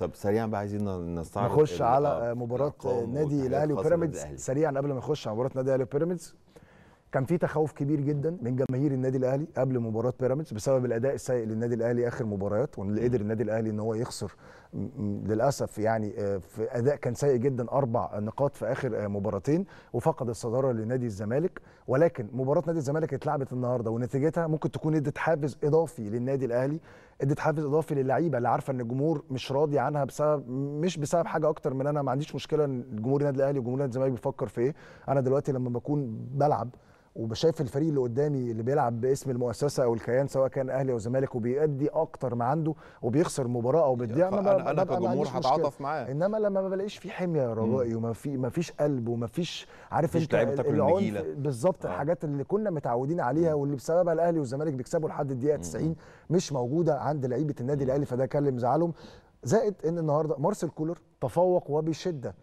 طب سريعا بقى عايزين نستعرض نخش على آه، مباراه نادي الاهلي وبيراميدز سريعا قبل ما نخش على مباراه نادي الاهلي وبيراميدز كان في تخوف كبير جدا من جماهير النادي الاهلي قبل مباراه بيراميدز بسبب الاداء السيء للنادي الاهلي اخر مباريات وان قدر النادي الاهلي ان هو يخسر للاسف يعني آه، في اداء كان سيء جدا اربع نقاط في اخر آه، مباراتين وفقد الصداره لنادي الزمالك ولكن مباراه نادي الزمالك اتلعبت النهارده ونتيجتها ممكن تكون ادت حافز اضافي للنادي الاهلي ادت حافز اضافي للعيبه اللي عارفه ان الجمهور مش راضي عنها بسبب مش بسبب حاجه اكتر من انا ما عنديش مشكله ان جمهور النادي الاهلي وجمهور النادي الزمالك بيفكر في ايه انا دلوقتي لما بكون بلعب وبشايف الفريق اللي قدامي اللي بيلعب باسم المؤسسه او الكيان سواء كان اهلي او زمالك وبيأدي اكتر ما عنده وبيخسر مباراه او بيديها انا انا كجمهور هتعاطف معاه انما لما ما بلاقيش في حميه يا رجائي وما في ما فيش قلب وما فيش عارف انت بالظبط آه. الحاجات اللي كنا متعودين عليها واللي بسببها الاهلي والزمالك بيكسبوا لحد الدقيقه 90 مش موجوده عند لعيبه النادي الاهلي فده كان اللي مزعلهم زائد ان النهارده مارسيل كولر تفوق وبشده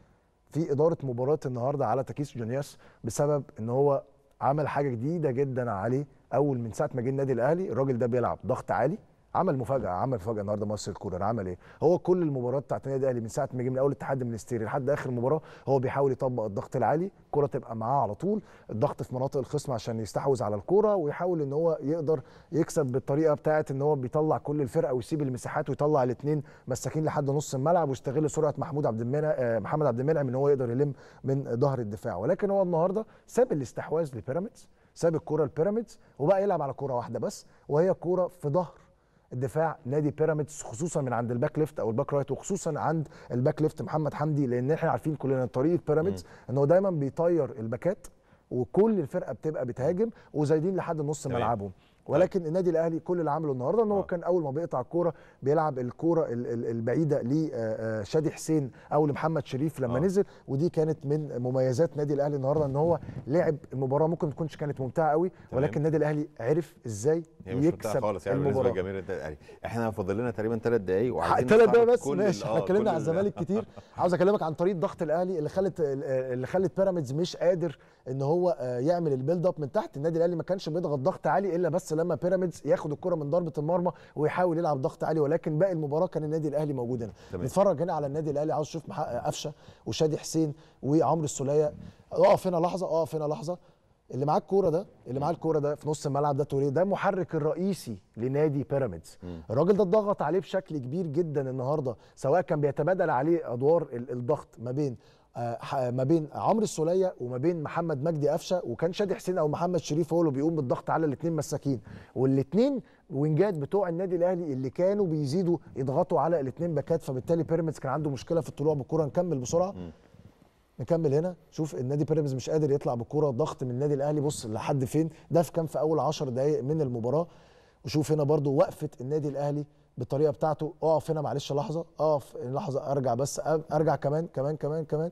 في اداره مباراه النهارده على تاكيس جونياس بسبب ان هو عمل حاجه جديده جدا عليه اول من ساعه ما جه النادي الاهلي الراجل ده بيلعب ضغط عالي عمل مفاجاه عمل مفاجاه النهارده مصر الكورة عمل ايه هو كل المباراه بتاعت النادي الاهلي من ساعه ما جه من اول اتحاد منستيري لحد اخر مباراه هو بيحاول يطبق الضغط العالي الكوره تبقى معاه على طول الضغط في مناطق الخصم عشان يستحوذ على الكوره ويحاول ان هو يقدر يكسب بالطريقه بتاعه ان هو بيطلع كل الفرقه ويسيب المساحات ويطلع الاثنين مساكين لحد نص الملعب ويستغل سرعه محمود عبد المنعم آه، محمد عبد المنعم ان هو يقدر يلم من ظهر الدفاع ولكن هو النهارده ساب الاستحواذ لبيراميدز ساب الكوره لبيراميدز وبقى يلعب على كوره واحده بس وهي كوره في ظهر دفاع نادي بيراميدز خصوصا من عند الباك ليفت او الباك رايت وخصوصا عند الباك ليفت محمد حمدي لان احنا عارفين كلنا طريقه بيراميدز ان هو دايما بيطير الباكات وكل الفرقه بتبقى بتهاجم وزايدين لحد نص أيوه. ملعبهم ولكن النادي الاهلي كل اللي عمله النهارده ان هو آه. كان اول ما بيقطع الكوره بيلعب الكوره البعيده لشادي آه، آه، حسين او لمحمد شريف لما آه. نزل ودي كانت من مميزات نادي الاهلي النهارده ان هو لعب المباراه ممكن ما تكونش كانت ممتعه قوي ولكن النادي الاهلي عرف ازاي هي مش يكسب خالص يعني بالنسبه الجميله النادي الاهلي احنا فاضل لنا تقريبا ثلاث دقائق وعايزين ثلاث دقائق بس ماشي احنا اتكلمنا عن الزمالك كتير عاوز اكلمك عن طريقه ضغط الاهلي اللي خلت اللي خلت بيراميدز مش قادر ان هو يعمل البيلد اب من تحت النادي الاهلي ما كانش بيضغط ضغط عالي الا بس لما بيراميدز ياخد الكره من ضربه المرمى ويحاول يلعب ضغط عالي ولكن باقي المباراه كان النادي الاهلي موجود هنا نتفرج هنا على النادي الاهلي عاوز اشوف محقق قفشه وشادي حسين وعمرو السوليه اقف هنا لحظه اقف هنا لحظه اللي معاه الكوره ده اللي معاه الكوره ده في نص الملعب ده توريه ده المحرك الرئيسي لنادي بيراميدز الراجل ده اتضغط عليه بشكل كبير جدا النهارده سواء كان بيتبادل عليه ادوار الضغط ما بين آه، ما بين عمرو السوليه وما بين محمد مجدي قفشه وكان شادي حسين او محمد شريف هو اللي بيقوم بالضغط على الاثنين مساكين والاثنين وينجات بتوع النادي الاهلي اللي كانوا بيزيدوا يضغطوا على الاثنين باكات فبالتالي بيراميدز كان عنده مشكله في الطلوع بالكوره نكمل بسرعه نكمل هنا شوف النادي بيراميدز مش قادر يطلع بالكوره ضغط من النادي الاهلي بص لحد فين ده في كان في اول 10 دقائق من المباراه وشوف هنا برضو وقفه النادي الاهلي بالطريقه بتاعته اقف هنا معلش لحظه اقف لحظه ارجع بس ارجع كمان كمان كمان كمان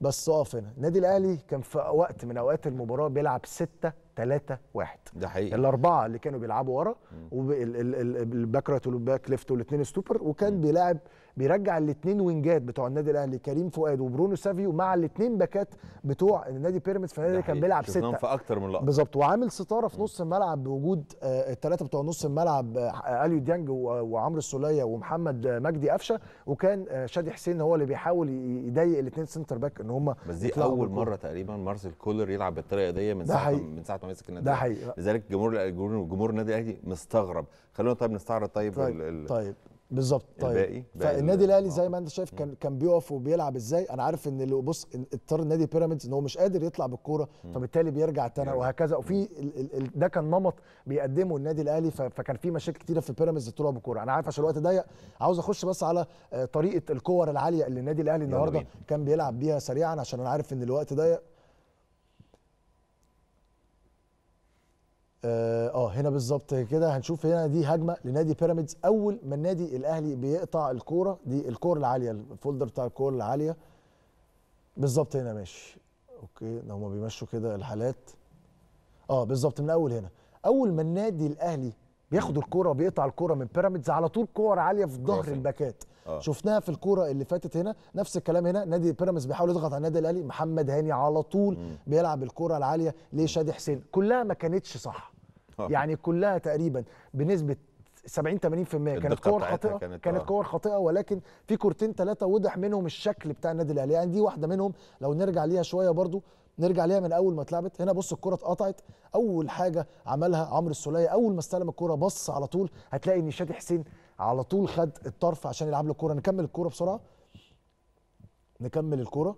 بس اقف هنا النادي الاهلي كان في وقت من اوقات المباراه بيلعب سته 3 1 ده حقيقي الاربعه اللي كانوا بيلعبوا ورا والباك رايت والباك ليفت والاثنين ستوبر وكان بيلاعب بيرجع الاثنين وينجات بتوع النادي الاهلي كريم فؤاد وبرونو سافيو مع الاثنين باكات بتوع النادي بيراميدز فالنادي كان بيلعب سته في اكتر من لقطه بالظبط وعامل ستاره في نص الملعب بوجود آه، الثلاثه بتوع نص الملعب آه، اليو ديانج وعمرو السوليه ومحمد آه، مجدي قفشه وكان شادي حسين هو اللي بيحاول يضايق الاثنين سنتر باك ان هم بس دي اول مره تقريبا مارسيل كولر يلعب بالطريقه دي من ساعه من ساعه ماسك النادي ده حقيقي لذلك جمهور جمهور النادي الاهلي مستغرب خلونا طيب نستعرض طيب طيب, ال... طيب. بالظبط طيب الباقي فالنادي الاهلي آه. زي ما انت شايف كان كان بيقف وبيلعب ازاي انا عارف ان اللي بص اضطر النادي بيراميدز ان هو مش قادر يطلع بالكوره فبالتالي بيرجع تاني يعني. وهكذا وفي ده كان نمط بيقدمه النادي الاهلي فكان في مشاكل كتيره في بيراميدز طلوع بالكوره انا عارف عشان الوقت ضيق عاوز اخش بس على آه، طريقه الكور العاليه اللي النادي الاهلي النهارده كان بيلعب بيها سريعا عشان انا عارف ان الوقت ضيق آه،, اه هنا بالظبط كده هنشوف هنا دي هجمه لنادي بيراميدز اول ما النادي الاهلي بيقطع الكوره دي الكوره العاليه الفولدر بتاع الكوره العاليه بالظبط هنا ماشي اوكي هما بيمشوا كده الحالات اه بالظبط من اول هنا اول ما النادي الاهلي بياخد الكوره وبيقطع الكوره من بيراميدز على طول كور عاليه في ظهر الباكات آه. شفناها في الكوره اللي فاتت هنا نفس الكلام هنا نادي بيراميدز بيحاول يضغط على النادي الاهلي محمد هاني على طول مم. بيلعب الكوره العاليه لشادي حسين كلها ما كانتش صح آه. يعني كلها تقريبا بنسبه 70 80% كانت كور خاطئه كانت, كانت آه. كور خاطئه ولكن في كورتين ثلاثه وضح منهم الشكل بتاع النادي الاهلي يعني دي واحده منهم لو نرجع ليها شويه برضو نرجع ليها من اول ما اتلعبت هنا بص الكره اتقطعت اول حاجه عملها عمرو السوليه اول ما استلم الكره بص على طول هتلاقي ان شادي حسين على طول خد الطرف عشان يلعب له الكوره نكمل الكوره بسرعه نكمل الكوره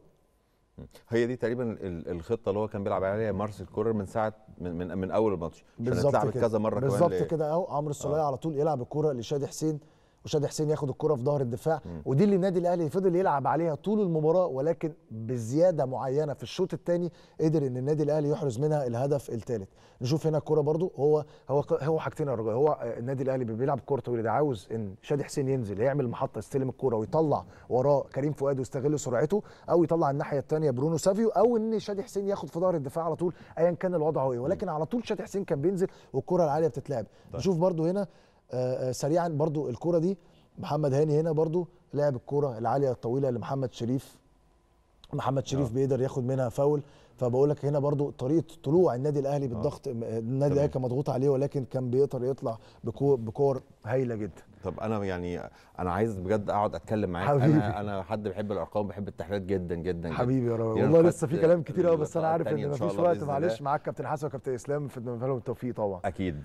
هي دي تقريبا الخطه اللي هو كان بيلعب عليها مارسيل الكورر من ساعه من من, من اول الماتش كانت كده كذا مره بالظبط كده اهو عمرو السوليه آه. على طول يلعب الكوره لشادي حسين وشادي حسين ياخد الكره في ظهر الدفاع مم. ودي اللي النادي الاهلي فضل يلعب عليها طول المباراه ولكن بزياده معينه في الشوط الثاني قدر ان النادي الاهلي يحرز منها الهدف الثالث نشوف هنا الكره برده هو هو هو حاجتين يا هو النادي الاهلي بيلعب كوره طويله ده عاوز ان شادي حسين ينزل يعمل محطه يستلم الكره ويطلع وراه كريم فؤاد ويستغل سرعته او يطلع الناحيه الثانيه برونو سافيو او ان شادي حسين ياخد في ظهر الدفاع على طول ايا كان الوضع هو ايه ولكن على طول شادي حسين كان بينزل والكره العاليه بتتلعب طيب. نشوف برده هنا آه، آه، سريعا برضو الكرة دي محمد هاني هنا برضو لعب الكرة العالية الطويلة لمحمد شريف محمد شريف آه. بيقدر ياخد منها فاول فبقول لك هنا برضو طريقه طلوع النادي الاهلي بالضغط النادي الاهلي كان مضغوط عليه ولكن كان بيقدر يطلع بكور, بكور هايله جدا طب انا يعني انا عايز بجد اقعد اتكلم معاك حبيبي. انا انا حد بحب الارقام بحب التحليلات جدا جدا حبيبي يا رب والله لسه في كلام كتير قوي بس انا عارف ان مفيش وقت معلش معاك كابتن حسن وكابتن اسلام في لهم التوفيق طبعا اكيد